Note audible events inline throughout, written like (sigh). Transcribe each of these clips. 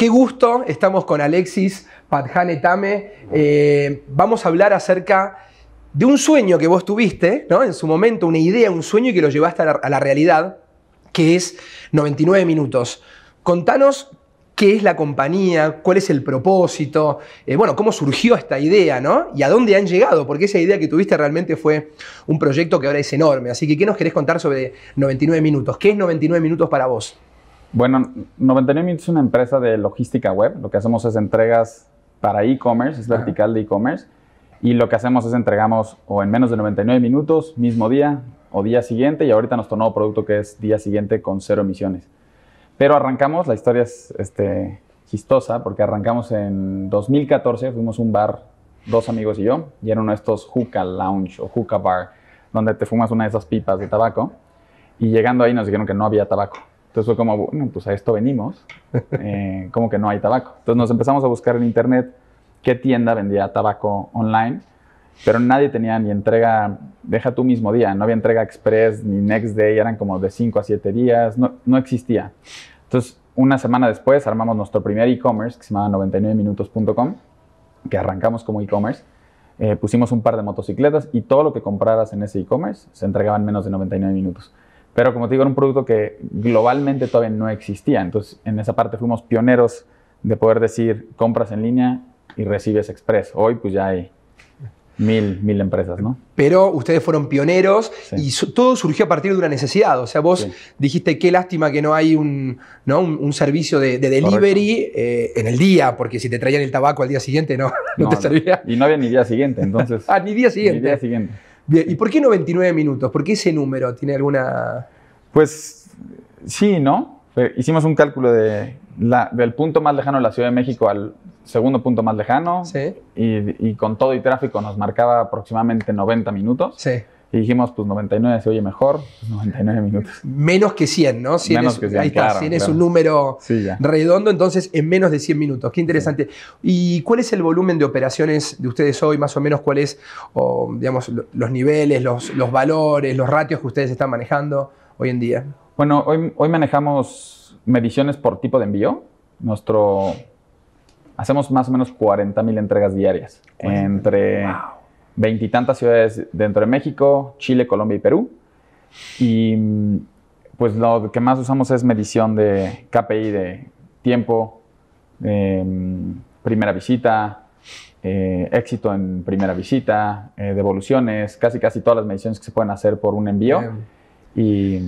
qué gusto, estamos con Alexis Padjane Tame. Eh, vamos a hablar acerca de un sueño que vos tuviste, En su momento, una idea, un sueño y que lo llevaste a la, realidad, que es 99 minutos. Contanos qué es la compañía, cuál es el propósito, eh, bueno, cómo surgió esta idea, Y a dónde han llegado, porque esa idea que tuviste realmente fue un proyecto que ahora es enorme. Así que, ¿qué nos querés contar sobre 99 minutos? ¿Qué es 99 minutos para vos? Bueno, 99 Minutos es una empresa de logística web. Lo que hacemos es entregas para e-commerce, es vertical de e-commerce. Y lo que hacemos es entregamos o en menos de 99 minutos, mismo día o día siguiente. Y ahorita nuestro nuevo producto que es día siguiente con cero emisiones. Pero arrancamos, la historia es este, chistosa porque arrancamos en 2014. Fuimos a un bar, dos amigos y yo, y era uno de estos hookah lounge o hookah bar, donde te fumas una de esas pipas de tabaco. Y llegando ahí nos dijeron que no había tabaco. Entonces fue como, bueno, pues a esto venimos, (laughs) eh, como que no hay tabaco. Entonces nos empezamos a buscar en internet qué tienda vendía tabaco online, pero nadie tenía ni entrega, deja tú mismo día, no había entrega express ni next day, eran como de 5 a 7 días, no, no existía. Entonces una semana después armamos nuestro primer e-commerce que se llamaba 99minutos.com, que arrancamos como e-commerce. Eh, pusimos un par de motocicletas y todo lo que compraras en ese e-commerce se entregaba en menos de 99 minutos. Pero como te digo, era un producto que globalmente todavía no existía. Entonces, en esa parte fuimos pioneros de poder decir compras en línea y recibes express. Hoy pues ya hay mil, mil empresas, ¿no? Pero ustedes fueron pioneros y todo surgió a partir de una necesidad. O sea, vos dijiste qué lástima que no hay un, ¿no? un, servicio de, delivery eh, en el día, porque si te traían el tabaco al día siguiente no, (laughs) te servía. Y no había ni día siguiente, entonces. (laughs) ah, ni día siguiente. Ni día siguiente. Bien, ¿y por qué 99 minutos? ¿Por qué ese número tiene alguna...? Pues sí, ¿no? Eh, hicimos un cálculo de del punto más lejano de la Ciudad de México al segundo punto más lejano. Sí. Y, y con todo y tráfico nos marcaba aproximadamente 90 minutos. Sí. Y dijimos, pues 99 se oye mejor, 99 pues, minutos. Menos que 100, ¿no? menos que 100, ahí está, 100 es un número redondo, entonces en menos de 100 minutos. Qué interesante. ¿Y cuál es el volumen de operaciones de ustedes hoy, más o menos? ¿Cuál es, digamos, los niveles, los, valores, los ratios que ustedes están manejando hoy en día? Bueno, hoy, manejamos mediciones por tipo de envío. Nuestro... Hacemos más o menos 40.000 entregas diarias. Entre veintitantas ciudades dentro de México, Chile, Colombia y Perú. Y pues lo que más usamos es medición de KPI de tiempo, em, primera visita, eh, éxito en primera visita, eh, devoluciones, casi casi todas las mediciones que se pueden hacer por un envío. Y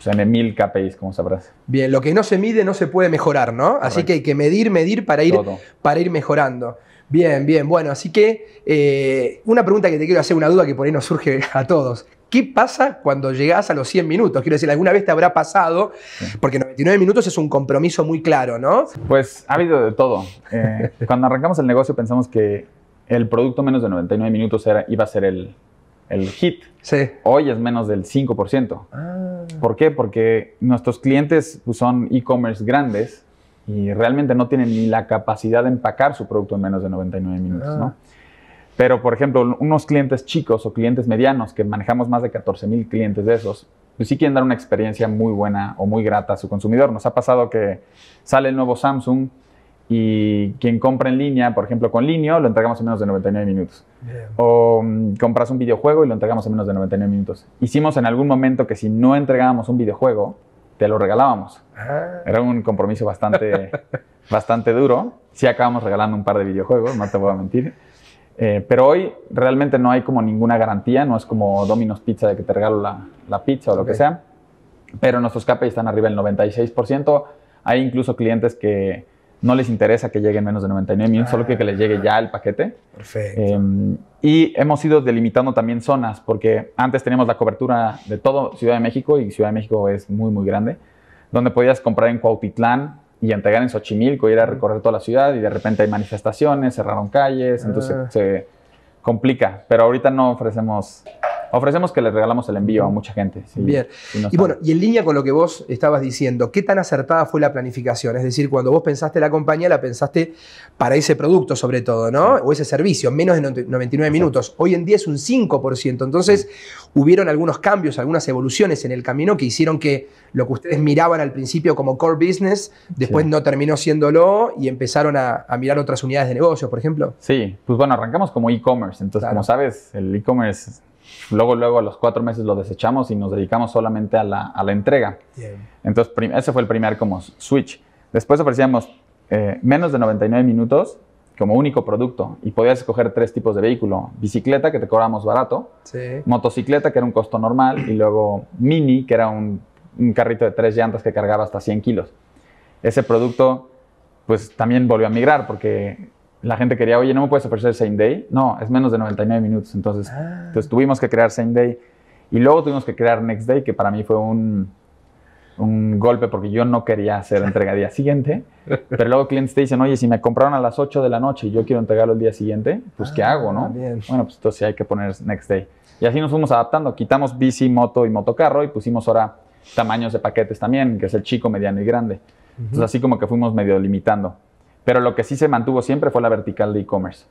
pues, en mil KPIs, como sabrás. Bien, lo que no se mide no se puede mejorar, ¿no? Así que hay que medir, medir para ir, para ir mejorando. Bien, bien. Bueno, así que eh, una pregunta que te quiero hacer, una duda que por ahí nos surge a todos. ¿Qué pasa cuando llegas a los 100 minutos? Quiero decir, alguna vez te habrá pasado, porque 99 minutos es un compromiso muy claro, ¿no? Pues ha habido de todo. Eh, (laughs) cuando arrancamos el negocio pensamos que el producto menos de 99 minutos iba a ser el, hit. Sí. Hoy es menos del 5%. Ah. ¿Por qué? Porque nuestros clientes pues, son e-commerce grandes y realmente no tienen ni la capacidad de empacar su producto en menos de 99 minutos, ¿no? Ah. Pero, por ejemplo, unos clientes chicos o clientes medianos, que manejamos más de 14 mil clientes de esos, pues sí quieren dar una experiencia muy buena o muy grata a su consumidor. Nos ha pasado que sale el nuevo Samsung y quien compra en línea, por ejemplo, con Linio, lo entregamos en menos de 99 minutos. O mm, compras un videojuego y lo entregamos en menos de 99 minutos. Hicimos en algún momento que si no entregábamos un videojuego, te lo regalábamos. Ah. Era un compromiso bastante, (laughs) bastante duro. Sí acabamos regalando un par de videojuegos, no te voy a mentir. Eh, pero hoy realmente no hay como ninguna garantía, no es como Domino's Pizza de que te regalo la, pizza o lo que sea. Pero nuestros KPIs están arriba del 96%. Hay incluso clientes que no les interesa que lleguen menos de 99 minutos, solo que, que, les llegue ya el paquete. Perfecto. Em, y hemos ido delimitando también zonas, porque antes teníamos la cobertura de todo Ciudad de México, y Ciudad de México es muy, muy grande, donde podías comprar en Cuautitlán y entregar en Xochimilco, ir a recorrer toda la ciudad, y de repente hay manifestaciones, cerraron calles, entonces ah. se complica. Pero ahorita no ofrecemos Ofrecemos que le regalamos el envío a mucha gente. Bien. y bueno, y en línea con lo que vos estabas diciendo, ¿qué tan acertada fue la planificación? Es decir, cuando vos pensaste la compañía, la pensaste para ese producto sobre todo, ¿no? O ese servicio, menos de 99 minutos. Hoy en día es un 5%. Entonces, hubieron algunos cambios, algunas evoluciones en el camino que hicieron que lo que ustedes miraban al principio como core business, después no terminó siéndolo y empezaron a, mirar otras unidades de negocio, por ejemplo. Sí, pues bueno, arrancamos como e-commerce. Entonces, como sabes, el e-commerce luego, luego a los cuatro meses lo desechamos y nos dedicamos solamente a la, entrega. Entonces, ese fue el primer como switch. Después ofrecíamos eh, menos de 99 minutos como único producto y podías escoger tres tipos de vehículo. Bicicleta, que te cobramos barato, motocicleta, que era un costo normal, y luego mini, que era un, un carrito de tres llantas que cargaba hasta 100 kilos. Ese producto, pues también volvió a migrar porque la gente quería, oye, ¿no me puedes ofrecer same day? No, es menos de 99 minutos. Ah. Entonces, tuvimos que crear same day. Y luego tuvimos que crear next day, que para mí fue un, un golpe porque yo no quería hacer entrega día siguiente. Pero luego clientes te dicen, oye, si me compraron a las 8 de la noche y yo quiero entregarlo el día siguiente, pues ¿qué ah, hago, no? Bueno, pues entonces hay que poner next day. Y así nos fuimos adaptando. Quitamos bici, moto y motocarro y pusimos ahora tamaños de paquetes también, que es el chico, mediano y grande. Entonces así como que fuimos medio limitando. Pero lo que sí se mantuvo siempre fue la vertical de e-commerce.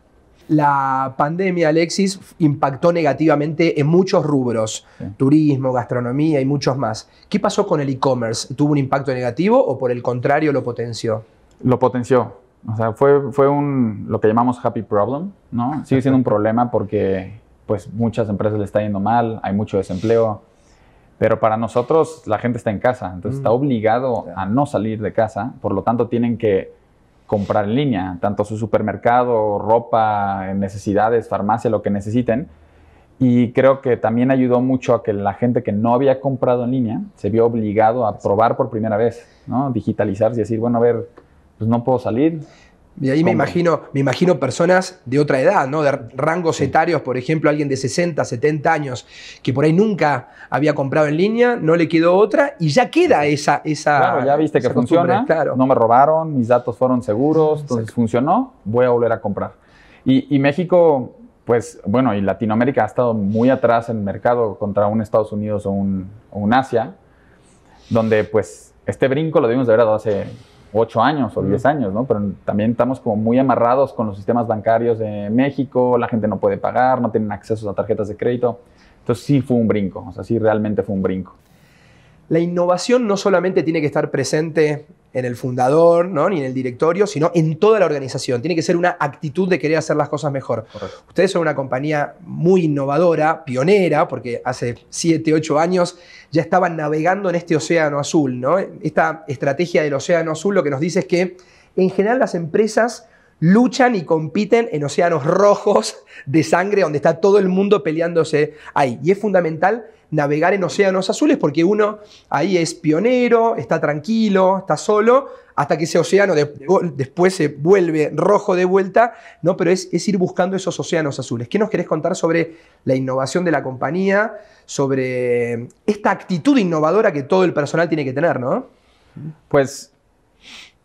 La pandemia, Alexis, impactó negativamente en muchos rubros, turismo, gastronomía y muchos más. ¿Qué pasó con el e-commerce? ¿Tuvo un impacto negativo o por el contrario lo potenció? Lo potenció. O sea, fue, fue un, lo que llamamos happy problem, ¿no? Sigue siendo un problema porque pues muchas empresas le está yendo mal, hay mucho desempleo, pero para nosotros la gente está en casa, entonces mm. está obligado a no salir de casa, por lo tanto tienen que comprar en línea, tanto su supermercado, ropa, necesidades, farmacia, lo que necesiten. Y creo que también ayudó mucho a que la gente que no había comprado en línea se vio obligado a probar por primera vez, ¿no? Digitalizarse y decir, bueno, a ver, pues no puedo salir, y ahí me imagino, me imagino personas de otra edad, ¿no? De rangos etarios, por ejemplo, alguien de 60, 70 años, que por ahí nunca había comprado en línea, no le quedó otra y ya queda esa. esa claro, ya viste que funciona. Claro. No me robaron, mis datos fueron seguros, entonces funcionó, voy a volver a comprar. Y, y, México, pues bueno, y Latinoamérica ha estado muy atrás en el mercado contra un Estados Unidos o un, o un Asia, donde pues este brinco lo debimos de haber dado hace ocho años o diez años, ¿no? Pero también estamos como muy amarrados con los sistemas bancarios de México, la gente no puede pagar, no tienen acceso a tarjetas de crédito. Entonces sí fue un brinco, o sea, sí realmente fue un brinco la innovación no solamente tiene que estar presente en el fundador, ¿no? ni en el directorio, sino en toda la organización. Tiene que ser una actitud de querer hacer las cosas mejor. Ustedes son una compañía muy innovadora, pionera, porque hace 7, 8 años ya estaban navegando en este océano azul. ¿no? Esta estrategia del océano azul lo que nos dice es que en general las empresas luchan y compiten en océanos rojos de sangre donde está todo el mundo peleándose ahí. Y es fundamental navegar en océanos azules porque uno ahí es pionero, está tranquilo, está solo, hasta que ese océano después se vuelve rojo de vuelta, ¿no? Pero es, ir buscando esos océanos azules. ¿Qué nos querés contar sobre la innovación de la compañía, sobre esta actitud innovadora que todo el personal tiene que tener, ¿no? Pues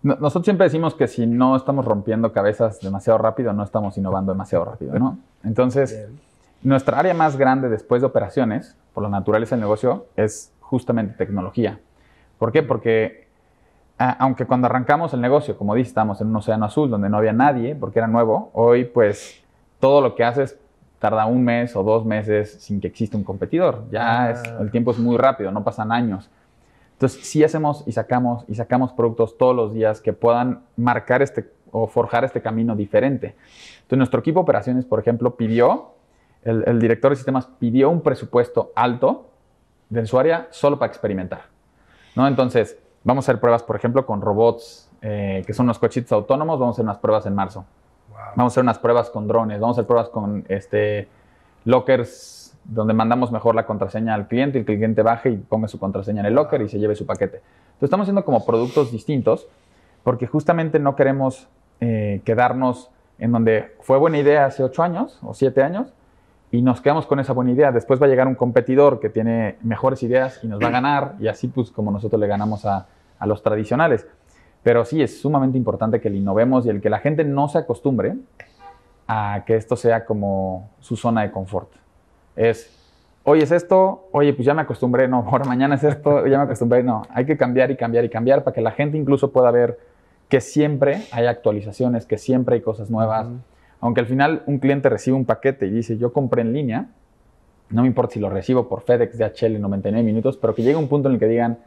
nosotros siempre decimos que si no estamos rompiendo cabezas demasiado rápido, no estamos innovando demasiado rápido, ¿no? Entonces... Nuestra área más grande después de operaciones, por lo es el negocio, es justamente tecnología. ¿Por qué? Porque aunque cuando arrancamos el negocio, como dices, estábamos en un océano azul donde no había nadie porque era nuevo, hoy pues todo lo que haces tarda un mes o dos meses sin que exista un competidor. Ya ah. es, el tiempo es muy rápido, no pasan años. Entonces, sí hacemos y sacamos y sacamos productos todos los días que puedan marcar este o forjar este camino diferente. Entonces, nuestro equipo de operaciones, por ejemplo, pidió el, director de sistemas pidió un presupuesto alto de su área solo para experimentar. ¿no? Entonces, vamos a hacer pruebas, por ejemplo, con robots, eh, que son unos cochitos autónomos, vamos a hacer unas pruebas en marzo. Vamos a hacer unas pruebas con drones, vamos a hacer pruebas con este, lockers, donde mandamos mejor la contraseña al cliente y el cliente baje y ponga su contraseña en el locker y se lleve su paquete. Entonces, estamos haciendo como productos distintos, porque justamente no queremos eh, quedarnos en donde fue buena idea hace ocho años o siete años, y nos quedamos con esa buena idea. Después va a llegar un competidor que tiene mejores ideas y nos va a ganar y así pues como nosotros le ganamos a, a los tradicionales. Pero sí, es sumamente importante que le innovemos y el que la gente no se acostumbre a que esto sea como su zona de confort. Es, oye es esto, oye, pues ya me acostumbré, no, por mañana es esto, ya me acostumbré, no. Hay que cambiar y cambiar y cambiar para que la gente incluso pueda ver que siempre hay actualizaciones, que siempre hay cosas nuevas, aunque al final un cliente recibe un paquete y dice, yo compré en línea, no me importa si lo recibo por FedEx, DHL en 99 minutos, pero que llegue un punto en el que digan,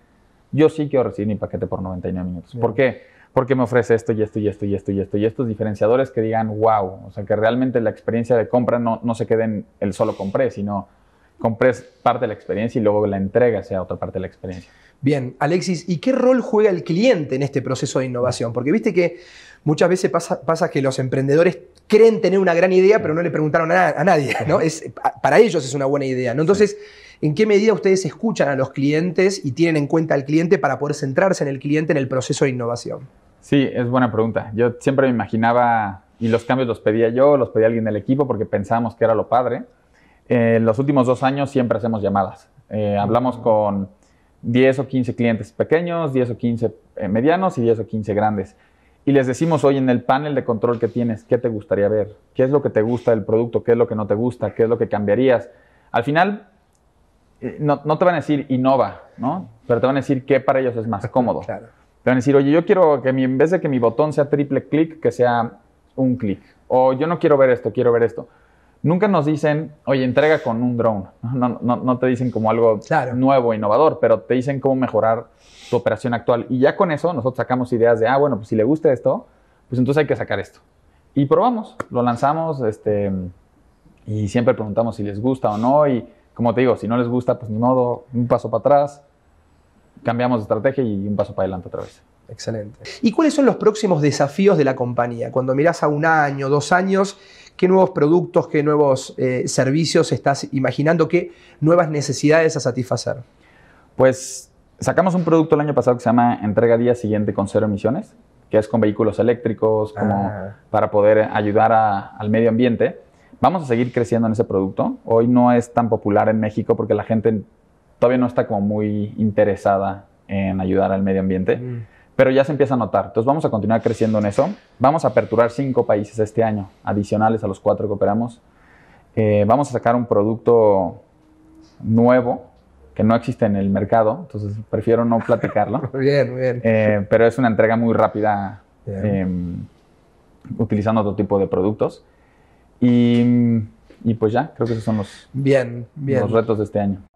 yo sí quiero recibir mi paquete por 99 minutos. ¿Por qué? Porque me ofrece esto y esto y esto y esto y esto y estos diferenciadores que digan, wow, o sea, que realmente la experiencia de compra no, no se quede en el solo compré, sino compré parte de la experiencia y luego la entrega sea otra parte de la experiencia. Bien, Alexis, ¿y qué rol juega el cliente en este proceso de innovación? Porque viste que muchas veces pasa, pasa que los emprendedores creen tener una gran idea, pero no le preguntaron a, nadie, (laughs) para ellos es una buena idea, Entonces, ¿en qué medida ustedes escuchan a los clientes y tienen en cuenta al cliente para poder centrarse en el cliente en el proceso de innovación? Sí, es buena pregunta. Yo siempre me imaginaba, y los cambios los pedía yo, los pedía alguien del equipo porque pensábamos que era lo padre. En eh, los últimos dos años siempre hacemos llamadas. Eh, hablamos con 10 o 15 clientes pequeños, 10 o 15 eh, medianos y 10 o 15 grandes y les decimos, hoy en el panel de control que tienes, ¿qué te gustaría ver? ¿Qué es lo que te gusta del producto? ¿Qué es lo que no te gusta? ¿Qué es lo que cambiarías? Al final, eh, no, te van a decir innova, ¿no? Pero te van a decir qué para ellos es más (laughs) cómodo. Te van a decir, oye, yo quiero que en vez de que mi botón sea triple clic, que sea un clic. O yo no quiero ver esto, quiero ver esto. Nunca nos dicen, oye, entrega con un drone. No, te dicen como algo nuevo, innovador, pero te dicen cómo mejorar tu operación actual. Y ya con eso nosotros sacamos ideas de, ah, bueno, pues si le gusta esto, pues entonces hay que sacar esto. Y probamos, lo lanzamos, este, y siempre preguntamos si les gusta o no. Y como te digo, si no les gusta, pues ni modo, un paso para atrás, cambiamos de estrategia y un paso para adelante otra vez. Excelente. ¿Y cuáles son los próximos desafíos de la compañía? Cuando miras a un año, dos años, qué nuevos productos, qué nuevos eh, servicios estás imaginando, qué nuevas necesidades a satisfacer. Pues sacamos un producto el año pasado que se llama Entrega Día Siguiente con Cero Emisiones, que es con vehículos eléctricos, como ah. para poder ayudar al medio ambiente. Vamos a seguir creciendo en ese producto. Hoy no es tan popular en México porque la gente todavía no está como muy interesada en ayudar al medio ambiente. Mm pero ya se empieza a notar. Entonces vamos a continuar creciendo en eso. Vamos a aperturar cinco países este año, adicionales a los cuatro que operamos. Eh, vamos a sacar un producto nuevo que no existe en el mercado, entonces prefiero no platicarlo. (laughs) Eh, pero es una entrega muy rápida em, utilizando otro tipo de productos. Y, y, pues ya, creo que esos son los, bien, bien. los retos de este año.